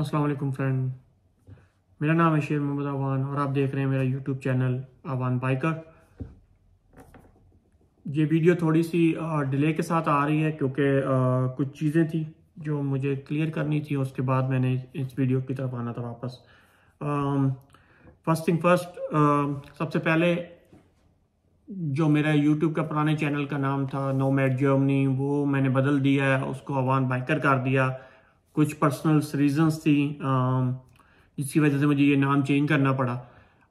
अस्सलाम वालेकुम फ्रेंड मेरा नाम है शेर मोहम्मद आवान और आप देख रहे हैं मेरा यूट्यूब चैनल आवान बाइकर ये वीडियो थोड़ी सी डिले के साथ आ रही है क्योंकि कुछ चीज़ें थी जो मुझे क्लियर करनी थी उसके बाद मैंने इस वीडियो की तरफ आना था वापस फर्स्ट थिंग फर्स्ट सबसे पहले जो मेरा यूट्यूब का पुराने चैनल का नाम था नो मैट जर्मनी वो मैंने बदल दिया उसको आवान बाइकर कर दिया कुछ पर्सनल रीजंस थी um, जिसकी वजह से मुझे ये नाम चेंज करना पड़ा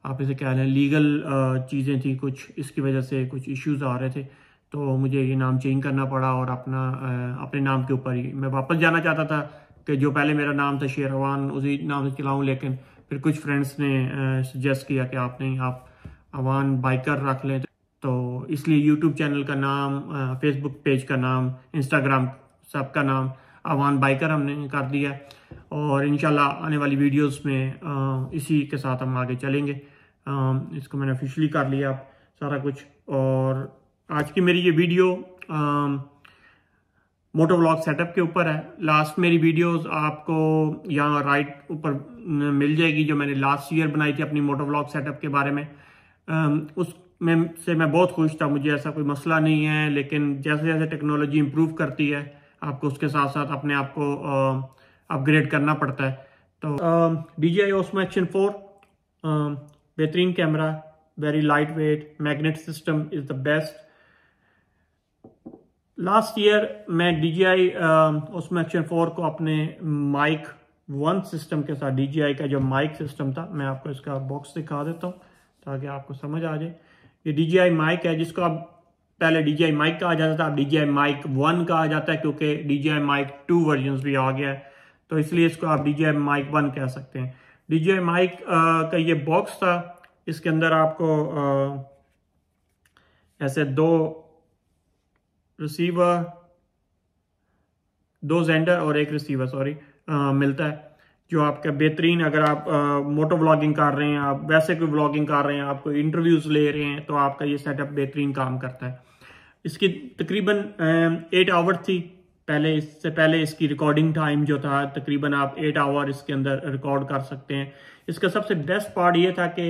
आप इसे कह लें लीगल uh, चीज़ें थी कुछ इसकी वजह से कुछ इश्यूज आ रहे थे तो मुझे ये नाम चेंज करना पड़ा और अपना uh, अपने नाम के ऊपर ही मैं वापस जाना चाहता था कि जो पहले मेरा नाम था शेरवान उसी नाम से चलाऊँ लेकिन फिर कुछ फ्रेंड्स ने सजेस्ट uh, किया कि आप नहीं आप अवान बाइकर रख लें तो इसलिए यूट्यूब चैनल का नाम फेसबुक पेज का नाम इंस्टाग्राम सबका नाम आवान बाइकर हमने कर दिया और इन आने वाली वीडियोस में इसी के साथ हम आगे चलेंगे इसको मैंने ऑफिशली कर लिया आप सारा कुछ और आज की मेरी ये वीडियो मोटो ब्लॉग सेटअप के ऊपर है लास्ट मेरी वीडियोस आपको यहाँ राइट ऊपर मिल जाएगी जो मैंने लास्ट ईयर बनाई थी अपनी मोटो ब्लॉग सेटअप के बारे में उसमें से मैं बहुत खुश था मुझे ऐसा कोई मसला नहीं है लेकिन जैसे जैसे टेक्नोलॉजी इम्प्रूव करती है आपको उसके साथ साथ अपने आप को अपग्रेड करना पड़ता है तो D J I Osmo Action four बेहतरीन camera very light weight magnet system is the best last year मैं D J I Osmo Action four को अपने माइक वन सिस्टम के साथ डी जी आई का जो माइक सिस्टम था मैं आपको इसका बॉक्स दिखा देता हूँ ताकि आपको समझ आ जाए ये डी जी आई माइक है जिसको आप पहले डी जी माइक का आ जाता था अब डी जी माइक वन का आ जाता है क्योंकि D J mic two version भी आ गया है तो इसलिए इसको आप डी जी माइक वन कह सकते हैं डी जी माइक का ये बॉक्स था इसके अंदर आपको ऐसे दो रिसीवर दो जेंडर और एक रिसीवर सॉरी मिलता है जो आपका बेहतरीन अगर आप मोटो व्लॉगिंग कर रहे हैं आप वैसे कोई व्लॉगिंग कर रहे हैं आप कोई इंटरव्यूज ले रहे हैं तो आपका ये सेटअप बेहतरीन काम करता है इसकी तकरीबन एट आवर थी पहले इससे पहले इसकी रिकॉर्डिंग टाइम जो था तकरीबन आप एट आवर इसके अंदर रिकॉर्ड कर सकते हैं इसका सबसे बेस्ट पार्ट ये था कि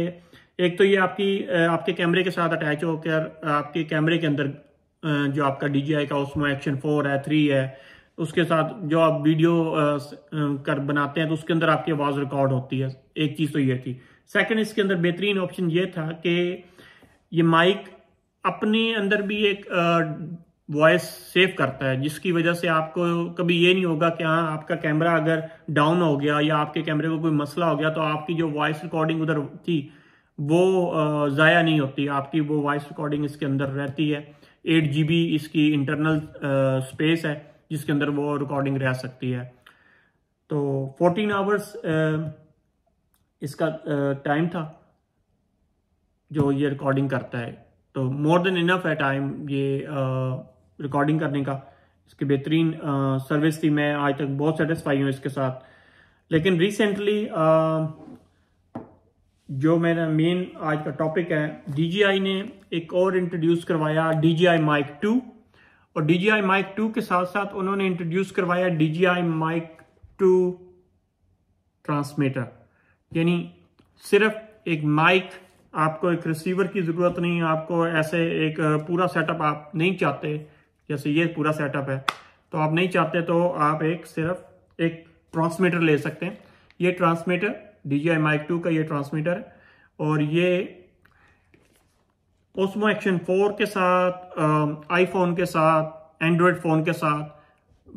एक तो ये आपकी आपके कैमरे के साथ अटैच होकर आपके कैमरे के अंदर जो आपका डी का उसमें एक्शन फोर है थ्री है उसके साथ जो आप वीडियो कर बनाते हैं तो उसके अंदर आपकी आवाज़ रिकॉर्ड होती है एक चीज़ तो ये थी सेकंड इसके अंदर बेहतरीन ऑप्शन ये था कि ये माइक अपने अंदर भी एक वॉइस सेव करता है जिसकी वजह से आपको कभी ये नहीं होगा कि हाँ आपका कैमरा अगर डाउन हो गया या आपके कैमरे को कोई मसला हो गया तो आपकी जो वॉइस रिकॉर्डिंग उधर थी वो ज़ाया नहीं होती आपकी वो वॉइस रिकॉर्डिंग इसके अंदर रहती है एट जी इसकी इंटरनल स्पेस है जिसके अंदर वो रिकॉर्डिंग रह सकती है तो फोर्टीन आवर्स इसका टाइम था जो ये रिकॉर्डिंग करता है तो मोर देन इनफ है टाइम ये रिकॉर्डिंग uh, करने का इसकी बेहतरीन सर्विस uh, थी मैं आज तक बहुत सेटिस्फाई हूँ इसके साथ लेकिन रिसेंटली uh, जो मेरा मेन आज का टॉपिक है DJI ने एक और इंट्रोड्यूस करवाया आई माइक टू और डीजीआई माइक टू के साथ साथ उन्होंने इंट्रोड्यूस करवाया आई माइक टू ट्रांसमीटर यानी सिर्फ एक माइक आपको एक रिसीवर की ज़रूरत नहीं आपको ऐसे एक पूरा सेटअप आप नहीं चाहते जैसे ये पूरा सेटअप है तो आप नहीं चाहते तो आप एक सिर्फ एक ट्रांसमीटर ले सकते हैं ये transmitter D J mic two का ये ट्रांसमीटर है और ये ओसमो एक्शन फोर के साथ आईफोन के साथ एंड्रॉयड फ़ोन के साथ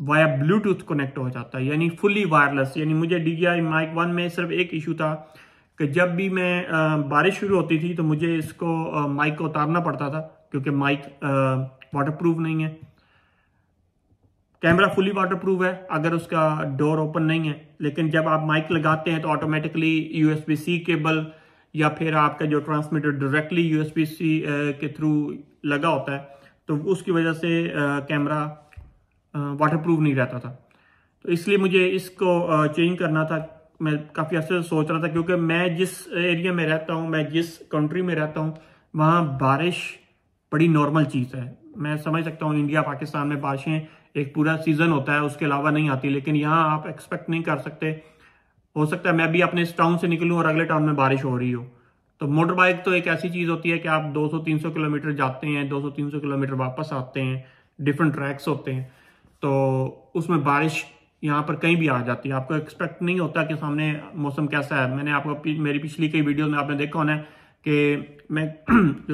वाया ब्लूटूथ कनेक्ट हो जाता है यानी फुली वायरलेस यानी मुझे डी जी माइक वन में सिर्फ एक इशू था कि जब भी मैं बारिश शुरू होती थी तो मुझे इसको माइक को उतारना पड़ता था क्योंकि माइक वाटरप्रूफ नहीं है कैमरा फुली वाटरप्रूफ है अगर उसका डोर ओपन नहीं है लेकिन जब आप माइक लगाते हैं तो ऑटोमेटिकली यूएसबी सी केबल या फिर आपका जो ट्रांसमीटर डायरेक्टली यूएसबी सी के थ्रू लगा होता है तो उसकी वजह से कैमरा वाटरप्रूफ नहीं रहता था तो इसलिए मुझे इसको चेंज करना था मैं काफ़ी अच्छे से सोच रहा था क्योंकि मैं जिस एरिया में रहता हूँ मैं जिस कंट्री में रहता हूँ वहाँ बारिश बड़ी नॉर्मल चीज़ है मैं समझ सकता हूँ इंडिया पाकिस्तान में बारिशें एक पूरा सीज़न होता है उसके अलावा नहीं आती लेकिन यहाँ आप एक्सपेक्ट नहीं कर सकते हो सकता है मैं भी अपने इस टाउन से निकलूँ और अगले टाउन में बारिश हो रही हो तो मोटर बाइक तो एक ऐसी चीज़ होती है कि आप 200-300 किलोमीटर जाते हैं 200-300 किलोमीटर वापस आते हैं डिफरेंट ट्रैक्स होते हैं तो उसमें बारिश यहाँ पर कहीं भी आ जाती है आपको एक्सपेक्ट नहीं होता कि सामने मौसम कैसा है मैंने आपको मेरी पिछली कई वीडियो में आपने देखा होना है कि मैं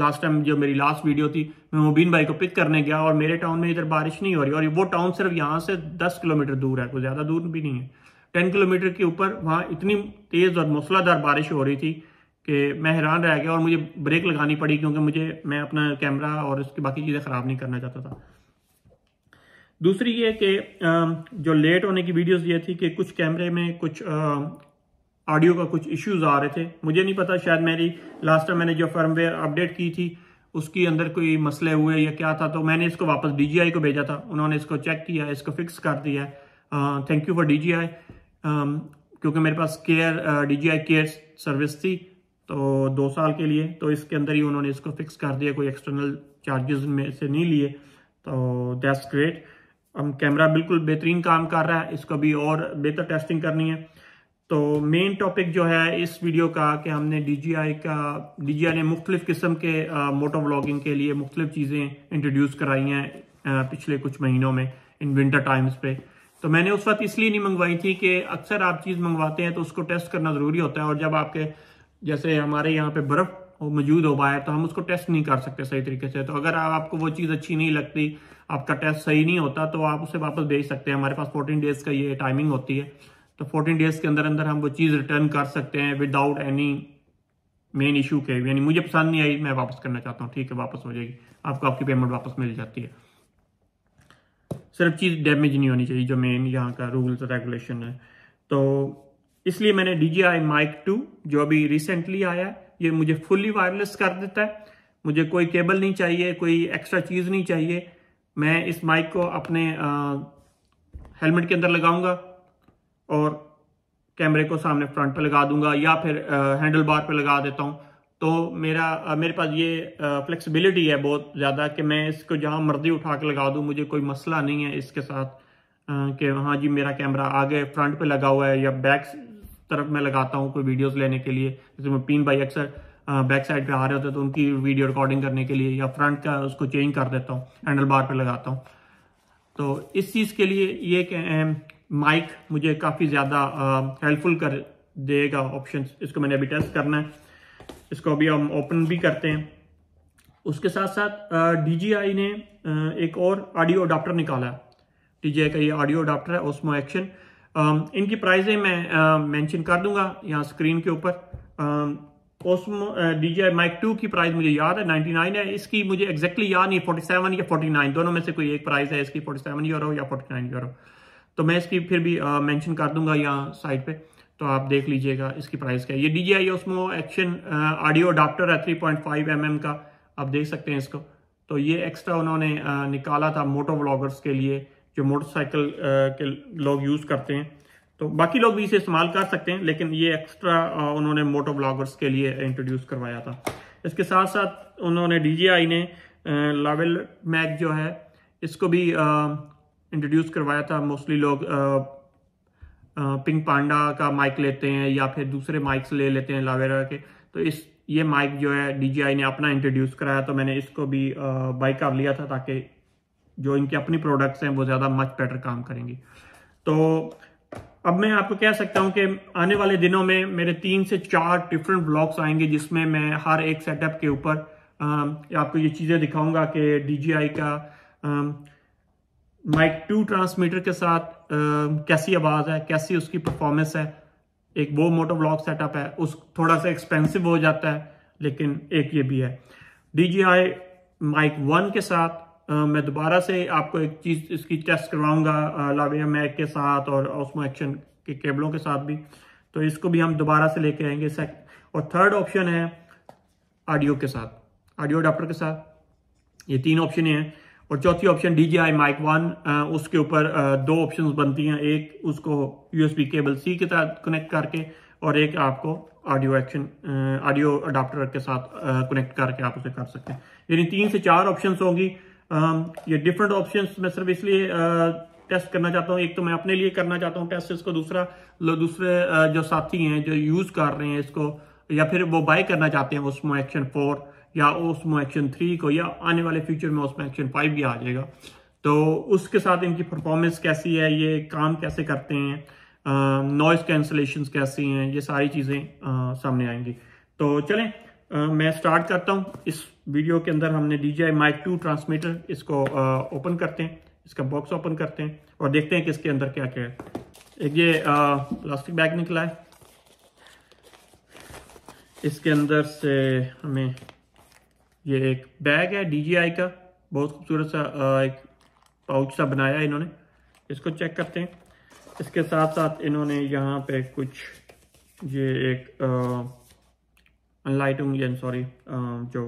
लास्ट टाइम जो मेरी लास्ट वीडियो थी मैं मुबीन भाई को पिक करने गया और मेरे टाउन में इधर बारिश नहीं हो रही और वो टाउन सिर्फ यहाँ से दस किलोमीटर दूर है कोई ज़्यादा दूर भी नहीं है टेन किलोमीटर के ऊपर वहाँ इतनी तेज़ और मौसलाधार बारिश हो रही थी कि मैं हैरान रह गया और मुझे ब्रेक लगानी पड़ी क्योंकि मुझे मैं अपना कैमरा और उसकी बाकी चीज़ें ख़राब नहीं करना चाहता था दूसरी ये कि जो लेट होने की वीडियोस ये थी कि कुछ कैमरे में कुछ ऑडियो का कुछ इश्यूज आ रहे थे मुझे नहीं पता शायद मेरी लास्ट टाइम मैंने जो फर्मवेयर अपडेट की थी उसके अंदर कोई मसले हुए या क्या था तो मैंने इसको वापस डी को भेजा था उन्होंने इसको चेक किया इसको फिक्स कर दिया थैंक यू फॉर डी क्योंकि मेरे पास care D J I care service थी तो दो साल के लिए तो इसके अंदर ही उन्होंने इसको फिक्स कर दिया कोई एक्सटर्नल चार्जेस में से नहीं लिए तो दैट्स ग्रेट हम कैमरा बिल्कुल बेहतरीन काम कर रहा है इसको भी और बेहतर टेस्टिंग करनी है तो मेन टॉपिक जो है इस वीडियो का कि हमने डी का डी ने मुख्तलिफ किस्म के मोटो व्लॉगिंग के लिए मुख्तलिफ चीज़ें इंट्रोड्यूस कराई हैं पिछले कुछ महीनों में इन विंटर टाइम्स पे तो मैंने उस वक्त इसलिए नहीं मंगवाई थी कि अक्सर आप चीज़ मंगवाते हैं तो उसको टेस्ट करना ज़रूरी होता है और जब आपके जैसे हमारे यहाँ पे बर्फ़ मौजूद हो पाया तो हम उसको टेस्ट नहीं कर सकते सही तरीके से तो अगर आपको वो चीज़ अच्छी नहीं लगती आपका टेस्ट सही नहीं होता तो आप उसे वापस भेज सकते हैं हमारे पास फोर्टीन डेज़ का ये टाइमिंग होती है तो फोर्टीन डेज़ के अंदर अंदर हम वो चीज़ रिटर्न कर सकते हैं विदाउट एनी मेन इशू के यानी मुझे पसंद नहीं आई मैं वापस करना चाहता हूँ ठीक है वापस हो जाएगी आपको आपकी पेमेंट वापस मिल जाती है सिर्फ चीज़ डैमेज नहीं होनी चाहिए जो मेन यहाँ का रूल्स रेगुलेशन है तो इसलिए मैंने D J I mic two जो अभी रिसेंटली आया है ये मुझे फुली वायरलेस कर देता है मुझे कोई केबल नहीं चाहिए कोई एक्स्ट्रा चीज़ नहीं चाहिए मैं इस माइक को अपने हेलमेट के अंदर लगाऊंगा और कैमरे को सामने फ्रंट पे लगा दूंगा या फिर हैंडल बार पे लगा देता हूँ तो मेरा आ, मेरे पास ये फ्लेक्सिबिलिटी है बहुत ज़्यादा कि मैं इसको जहां मर्जी उठा के लगा दू मुझे कोई मसला नहीं है इसके साथ कि हाँ जी मेरा कैमरा आगे फ्रंट पे लगा हुआ है या बैक तरफ मैं लगाता हूँ कोई वीडियोस लेने के लिए जैसे मैं पीन भाई अक्सर बैक साइड पे आ रहे होते हैं तो उनकी वीडियो रिकॉर्डिंग करने के लिए या फ्रंट का उसको चेंज कर देता हूँ हैंडल बार पे लगाता हूँ तो इस चीज़ के लिए ये माइक मुझे काफ़ी ज़्यादा हेल्पफुल कर देगा ऑप्शन इसको मैंने अभी टेस्ट करना है इसको अभी हम ओपन भी करते हैं उसके साथ साथ डी ने एक और ऑडियो अडाप्टर निकाला है डी का ये ऑडियो अडाप्टर है ओस्मो एक्शन Um, इनकी प्राइजें मैं मेंशन uh, कर दूंगा यहाँ स्क्रीन के ऊपर Osmo D J I mic two की प्राइस मुझे याद है 99 है इसकी मुझे एक्जैक्टली याद नहीं फोर्टी सेवन या फोर्टी नाइन दोनों में से कोई एक प्राइस है इसकी फोर्टी सेवन यूरो या फोर्टी नाइन यूरो तो मैं इसकी फिर भी मैंशन uh, कर दूंगा यहाँ साइड पे तो आप देख लीजिएगा इसकी प्राइस क्या है ये D J I Osmo Action audio adapter है three point five M M का आप देख सकते हैं इसको तो ये एक्स्ट्रा उन्होंने uh, निकाला था मोटो ब्लॉगर्स के लिए जो मोटरसाइकिल के लोग यूज़ करते हैं तो बाकी लोग भी इसे इस्तेमाल कर सकते हैं लेकिन ये एक्स्ट्रा उन्होंने मोटो ब्लॉगर्स के लिए इंट्रोड्यूस करवाया था इसके साथ साथ उन्होंने डी ने लावेल मैग जो है इसको भी इंट्रोड्यूस करवाया था मोस्टली लोग पिंक पांडा का माइक लेते हैं या फिर दूसरे माइक्स ले लेते हैं लावेरा के तो इस ये माइक जो है डी ने अपना इंट्रोड्यूस कराया तो मैंने इसको भी बाइक कर लिया था ताकि जो इनके अपने प्रोडक्ट्स हैं वो ज़्यादा मच बेटर काम करेंगी तो अब मैं आपको कह सकता हूं कि आने वाले दिनों में मेरे तीन से चार डिफरेंट ब्लॉग्स आएंगे जिसमें मैं हर एक सेटअप के ऊपर आपको ये चीज़ें दिखाऊंगा कि डी का माइक टू ट्रांसमीटर के साथ आ, कैसी आवाज़ है कैसी उसकी परफॉर्मेंस है एक वो मोटो ब्लॉग सेटअप है उस थोड़ा सा एक्सपेंसिव हो जाता है लेकिन एक ये भी है डी माइक वन के साथ मैं दोबारा से आपको एक चीज़ इसकी टेस्ट करवाऊंगा लाविया मैक के साथ और ऑस्मो एक्शन के केबलों के साथ भी तो इसको भी हम दोबारा से लेके आएंगे और थर्ड ऑप्शन है ऑडियो के साथ ऑडियो अडाप्टर के साथ ये तीन ऑप्शन हैं और चौथी option D J I mic one उसके ऊपर दो ऑप्शन बनती हैं एक उसको यूएसबी केबल सी के साथ कनेक्ट करके और एक आपको ऑडियो एक्शन ऑडियो अडाप्टर के साथ कनेक्ट करके आप उसे कर सकते हैं यानी तीन से चार ऑप्शन होंगी Um, ये डिफरेंट ऑप्शन मैं सिर्फ इसलिए टेस्ट uh, करना चाहता हूँ एक तो मैं अपने लिए करना चाहता हूँ टेस्ट इसको दूसरा दूसरे uh, जो साथी हैं जो यूज़ कर रहे हैं इसको या फिर वो बाय करना चाहते हैं उसमो एक्शन फोर या उसमो एक्शन थ्री को या आने वाले फ्यूचर में उसमें एक्शन फाइव भी आ जाएगा तो उसके साथ इनकी परफॉर्मेंस कैसी है ये काम कैसे करते हैं नॉइस कैंसलेशन कैसी हैं ये सारी चीज़ें uh, सामने आएंगी तो चलें मैं स्टार्ट करता हूँ इस वीडियो के अंदर हमने D J mic two transmitter इसको ओपन करते हैं इसका बॉक्स ओपन करते हैं और देखते हैं कि इसके अंदर क्या क्या है एक ये प्लास्टिक बैग निकला है इसके अंदर से हमें ये एक बैग है डी का बहुत खूबसूरत सा एक पाउच सा बनाया है इन्होंने इसको चेक करते हैं इसके साथ साथ इन्होंने यहाँ पे कुछ ये एक आ, लाइटिंग सॉरी जो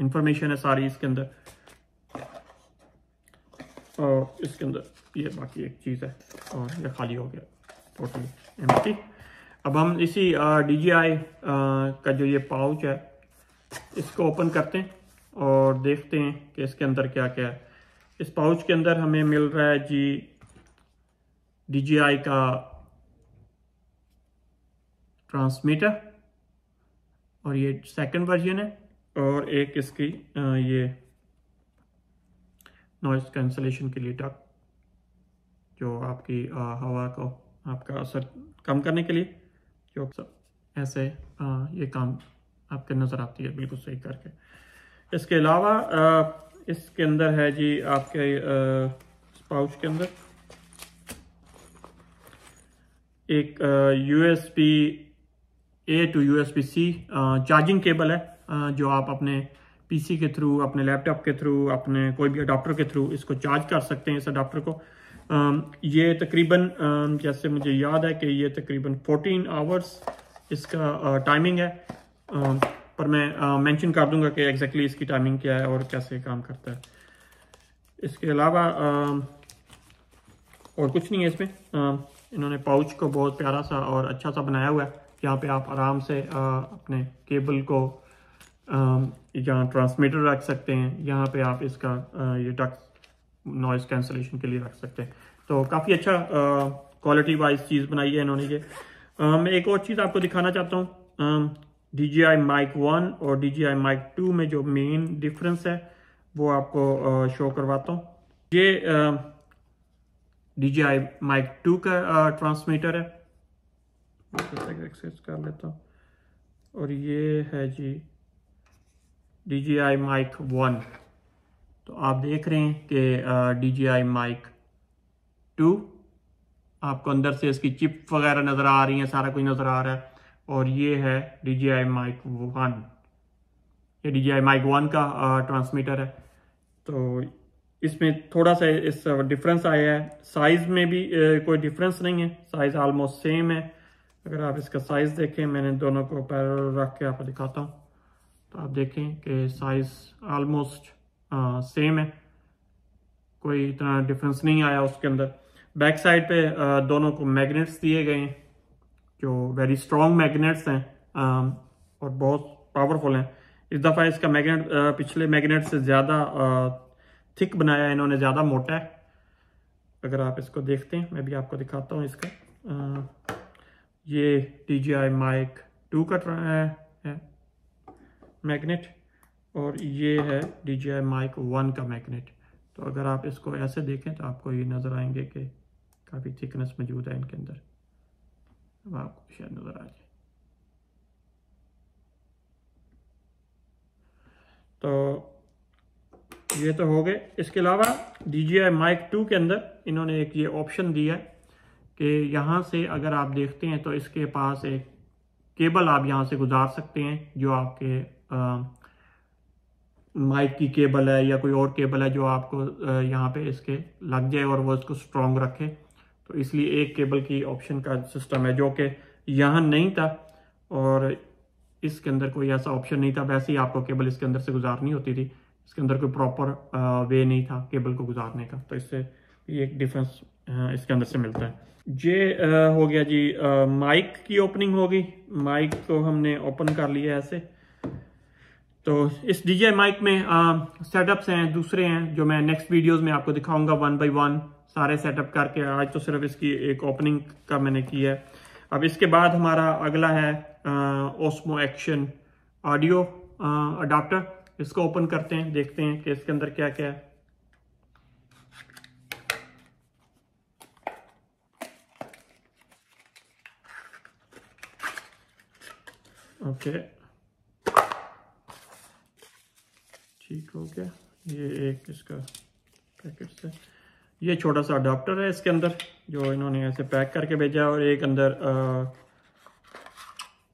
इंफॉर्मेशन है सारी इसके अंदर और इसके अंदर ये बाकी एक चीज़ है और ये खाली हो गया टोटली एम अब हम इसी डी जी आई का जो ये पाउच है इसको ओपन करते हैं और देखते हैं कि इसके अंदर क्या क्या है इस पाउच के अंदर हमें मिल रहा है जी डी जी आई का ट्रांसमीटर और ये सेकंड वर्जन है और एक इसकी ये नॉइज़ कैंसलेशन के लिए टक जो आपकी हवा को आपका असर कम करने के लिए जो ऐसे ये काम आपके नज़र आती है बिल्कुल सही करके इसके अलावा इसके अंदर है जी आपके पाउच के अंदर एक USB A to U S B C charging cable है जो आप अपने पीसी के थ्रू अपने लैपटॉप के थ्रू अपने कोई भी अडाप्टर के थ्रू इसको चार्ज कर सकते हैं इस अडाप्टर को ये तकरीबन जैसे मुझे याद है कि ये तकरीबन 14 आवर्स इसका टाइमिंग है पर मैं मेंशन कर दूंगा कि एग्जैक्टली इसकी टाइमिंग क्या है और कैसे काम करता है इसके अलावा और कुछ नहीं है इसमें इन्होंने पाउच को बहुत प्यारा सा और अच्छा सा बनाया हुआ है जहाँ पे आप आराम से अपने केबल को यहाँ ट्रांसमीटर रख सकते हैं यहाँ पे आप इसका ये टक्स नॉइस कैंसलेशन के लिए रख सकते हैं तो काफ़ी अच्छा क्वालिटी वाइज चीज़ बनाई है इन्होंने ये मैं एक और चीज़ आपको दिखाना चाहता हूँ D J I mic one और D J I mic two में जो मेन डिफरेंस है वो आपको शो करवाता हूँ ये D J I mic two का ट्रांसमीटर है तक एक्सेस कर लेता हूँ और ये है जी D J I mic one तो आप देख रहे हैं कि D J I mic two आपको अंदर से इसकी चिप वगैरह नज़र आ रही है सारा कुछ नज़र आ रहा है और ये है D J I mic one ये D J I mic one का ट्रांसमीटर है तो इसमें थोड़ा सा इस डिफरेंस आया है साइज़ में भी कोई डिफरेंस नहीं है साइज़ आलमोस्ट सेम है अगर आप इसका साइज़ देखें मैंने दोनों को पैरल रख के आपको दिखाता हूँ तो आप देखें कि साइज़ आलमोस्ट सेम है कोई इतना डिफरेंस नहीं आया उसके अंदर बैक साइड पे आ, दोनों को मैग्नेट्स दिए गए हैं जो वेरी स्ट्रॉन्ग मैग्नेट्स हैं आ, और बहुत पावरफुल हैं इस दफ़ा इसका मैग्नेट पिछले मैग्नेट से ज़्यादा थिक बनाया इन्होंने ज़्यादा मोटा है अगर आप इसको देखते हैं मैं भी आपको दिखाता हूँ इसका आ, ये D J I mic two का है मैग्नेट और ये है D J I mic one का मैग्नेट तो अगर आप इसको ऐसे देखें तो आपको ये नज़र आएंगे कि काफ़ी थिकनेस मौजूद है इनके अंदर अब आपको शायद नज़र आ जाए तो ये तो हो गए इसके अलावा D J I mic two के अंदर इन्होंने एक ये ऑप्शन दिया है कि यहाँ से अगर आप देखते हैं तो इसके पास एक केबल आप यहाँ से गुजार सकते हैं जो आपके माइक की केबल है या कोई और केबल है जो आपको यहाँ पे इसके लग जाए और वो इसको स्ट्रॉन्ग रखे तो इसलिए एक केबल की ऑप्शन का सिस्टम है जो कि यहाँ नहीं था और इसके अंदर कोई ऐसा ऑप्शन नहीं था वैसे ही आपको केबल इसके अंदर से गुजारनी होती थी इसके अंदर कोई प्रॉपर वे नहीं था केबल को गुजारने का तो इससे ये एक डिफरेंस इसके अंदर से मिलता है ये हो गया जी माइक की ओपनिंग होगी माइक को हमने ओपन कर लिया ऐसे तो इस डीजे माइक में सेटअप्स हैं दूसरे हैं जो मैं नेक्स्ट वीडियोस में आपको दिखाऊंगा वन बाय वन सारे सेटअप करके आज तो सिर्फ इसकी एक ओपनिंग का मैंने की है अब इसके बाद हमारा अगला है ओस्मो एक्शन ऑडियो अडाप्टर इसको ओपन करते हैं देखते हैं कि इसके अंदर क्या क्या है ओके ठीक हो गया ये एक इसका पैकेट है ये छोटा सा अडाप्टर है इसके अंदर जो इन्होंने ऐसे पैक करके भेजा और एक अंदर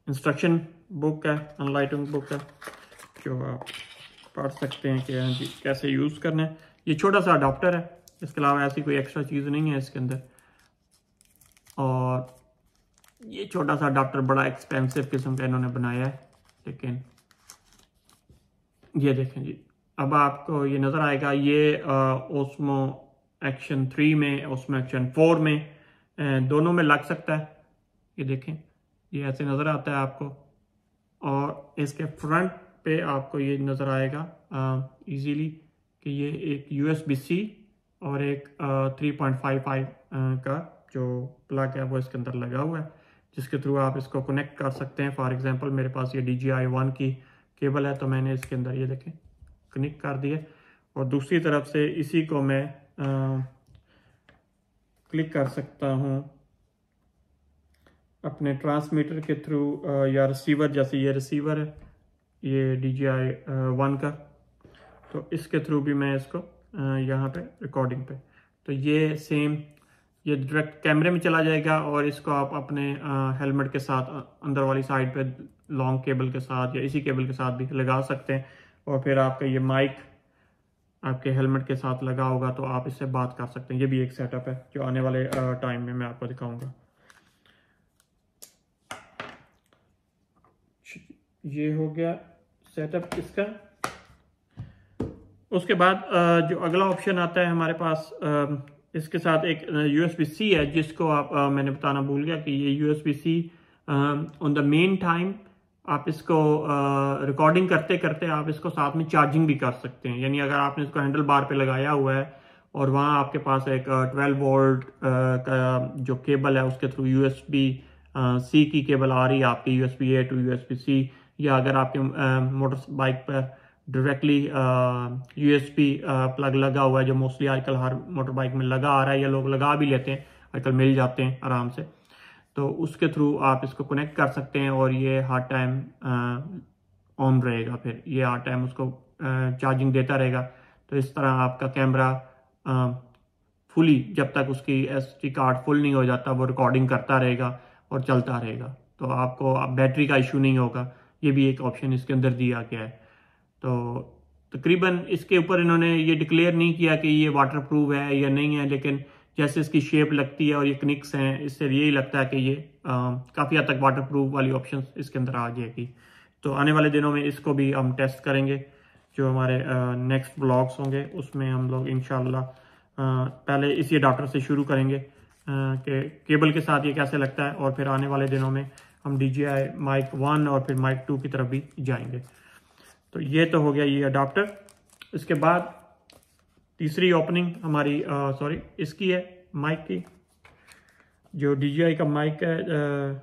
इंस्ट्रक्शन बुक है अनलाइटिंग बुक है जो आप पढ़ सकते हैं कि हाँ जी कैसे यूज़ करना है ये छोटा सा अडाप्टर है इसके अलावा ऐसी कोई एक्स्ट्रा चीज़ नहीं है इसके अंदर और ये छोटा सा अडाप्टर बड़ा एक्सपेंसिव किस्म का इन्होंने बनाया है लेकिन ये देखें जी अब आपको ये नज़र आएगा ये ओस्मो एक्शन थ्री में ओस्मो एक्शन फोर में दोनों में लग सकता है ये देखें ये ऐसे नज़र आता है आपको और इसके फ्रंट पे आपको ये नज़र आएगा इजीली कि ये एक यू एस बी सी और एक थ्री पॉइंट फाइव फाइव का जो प्लग है वो इसके अंदर लगा हुआ है जिसके थ्रू आप इसको कनेक्ट कर सकते हैं फॉर एग्जांपल मेरे पास ये डी जी आई वन की केबल है तो मैंने इसके अंदर ये देखें कनेक्ट कर दिए और दूसरी तरफ से इसी को मैं आ, क्लिक कर सकता हूँ अपने ट्रांसमीटर के थ्रू या रिसीवर जैसे ये रिसीवर है ये डी जी आई वन का तो इसके थ्रू भी मैं इसको यहाँ पे रिकॉर्डिंग पे तो ये सेम ये डायरेक्ट कैमरे में चला जाएगा और इसको आप अपने हेलमेट के साथ अंदर वाली साइड पे लॉन्ग केबल के साथ या इसी केबल के साथ भी लगा सकते हैं और फिर आपका ये माइक आपके हेलमेट के साथ लगा होगा तो आप इससे बात कर सकते हैं ये भी एक सेटअप है जो आने वाले टाइम में मैं आपको दिखाऊंगा ये हो गया सेटअप इसका उसके बाद जो अगला ऑप्शन आता है हमारे पास इसके साथ एक यू एस बी सी है जिसको आप आ, मैंने बताना भूल गया कि ये U S B C on the main time आप इसको रिकॉर्डिंग करते करते आप इसको साथ में चार्जिंग भी कर सकते हैं यानी अगर आपने इसको हैंडल बार पे लगाया हुआ है और वहाँ आपके पास एक ट्वेल्व वोल्ट का जो केबल है उसके through U S B C की केबल आ रही है आपकी U S B A to U S B C या अगर आपके मोटर बाइक पर डायरेक्टली यूएसपी प्लग लगा हुआ है जो मोस्टली आजकल हर मोटर बाइक में लगा आ रहा है या लोग लगा भी लेते हैं आजकल मिल जाते हैं आराम से तो उसके थ्रू आप इसको कनेक्ट कर सकते हैं और ये हर टाइम ऑन रहेगा फिर ये हर टाइम उसको चार्जिंग uh, देता रहेगा तो इस तरह आपका कैमरा फुली uh, जब तक उसकी एस कार्ड फुल नहीं हो जाता वो रिकॉर्डिंग करता रहेगा और चलता रहेगा तो आपको आप बैटरी का इशू नहीं होगा ये भी एक ऑप्शन इसके अंदर दिया गया है तो तकरीबन इसके ऊपर इन्होंने ये डिक्लेयर नहीं किया कि ये वाटर प्रूफ है या नहीं है लेकिन जैसे इसकी शेप लगती है और ये क्निक्स हैं इससे यही लगता है कि ये काफ़ी हद तक वाटर प्रूफ वाली ऑप्शन इसके अंदर आ जाएगी तो आने वाले दिनों में इसको भी हम टेस्ट करेंगे जो हमारे नेक्स्ट ब्लॉग्स होंगे उसमें हम लोग इन पहले इसी डॉक्टर से शुरू करेंगे कि केबल के साथ ये कैसे लगता है और फिर आने वाले दिनों में हम D J I mic one और फिर माइक टू की तरफ भी जाएंगे तो ये तो हो गया ये अडाप्टर इसके बाद तीसरी ओपनिंग हमारी सॉरी इसकी है माइक की जो डी का माइक है आ,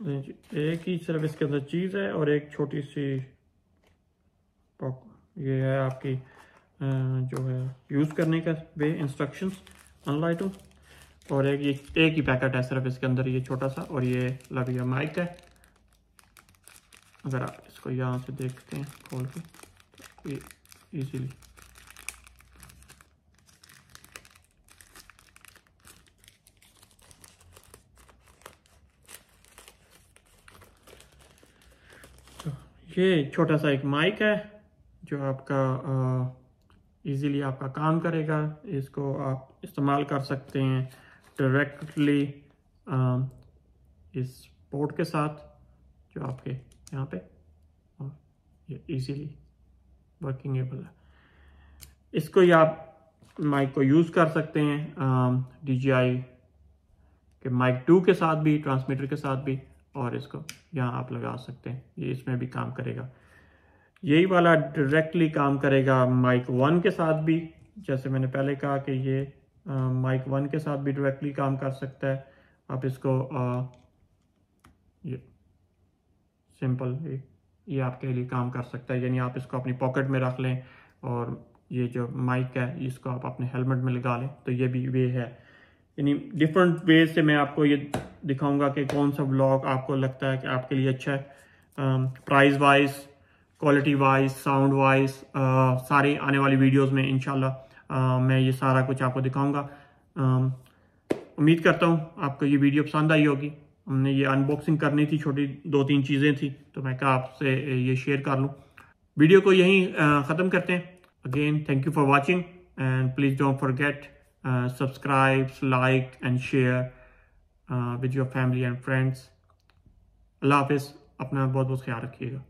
एक ही सिर्फ इसके अंदर चीज़ है और एक छोटी सी ये है आपकी आ, जो है यूज़ करने का वे इंस्ट्रक्शंस अनलाइटो और एक ये एक ही पैकेट है सिर्फ इसके अंदर ये छोटा सा और ये लग गया माइक है अगर आप इसको यहाँ से देखते हैं खोल के तो ईजीली तो ये छोटा सा एक माइक है जो आपका इजीली आपका काम करेगा इसको आप इस्तेमाल कर सकते हैं डायरेक्टली इस पोर्ट के साथ जो आपके यहाँ पे और ये इजीली वर्किंग एबल है इसको ये आप माइक को यूज़ कर सकते हैं डी जी आई के माइक टू के साथ भी ट्रांसमीटर के साथ भी और इसको यहाँ आप लगा सकते हैं ये इसमें भी काम करेगा यही वाला डायरेक्टली काम करेगा माइक वन के साथ भी जैसे मैंने पहले कहा कि ये माइक वन के साथ भी डायरेक्टली काम कर सकता है आप इसको सिंपल ये आपके लिए काम कर सकता है यानी आप इसको अपनी पॉकेट में रख लें और ये जो माइक है इसको आप अपने हेलमेट में लगा लें तो ये भी वे है यानी डिफरेंट वे से मैं आपको ये दिखाऊंगा कि कौन सा ब्लॉग आपको लगता है कि आपके लिए अच्छा है price wise quality wise sound wise सारी आने वाली वीडियोस में इंशाल्लाह मैं ये सारा कुछ आपको दिखाऊंगा उम्मीद करता हूँ आपको ये वीडियो पसंद आई होगी हमने ये अनबॉक्सिंग करनी थी छोटी दो तीन चीज़ें थी तो मैं कहा आपसे ये शेयर कर लूँ वीडियो को यहीं ख़त्म करते हैं again thank you for watching and please don't forget subscribe like and share with your family and friends अल्लाह हाफिज़ अपना बहुत बहुत ख्याल रखिएगा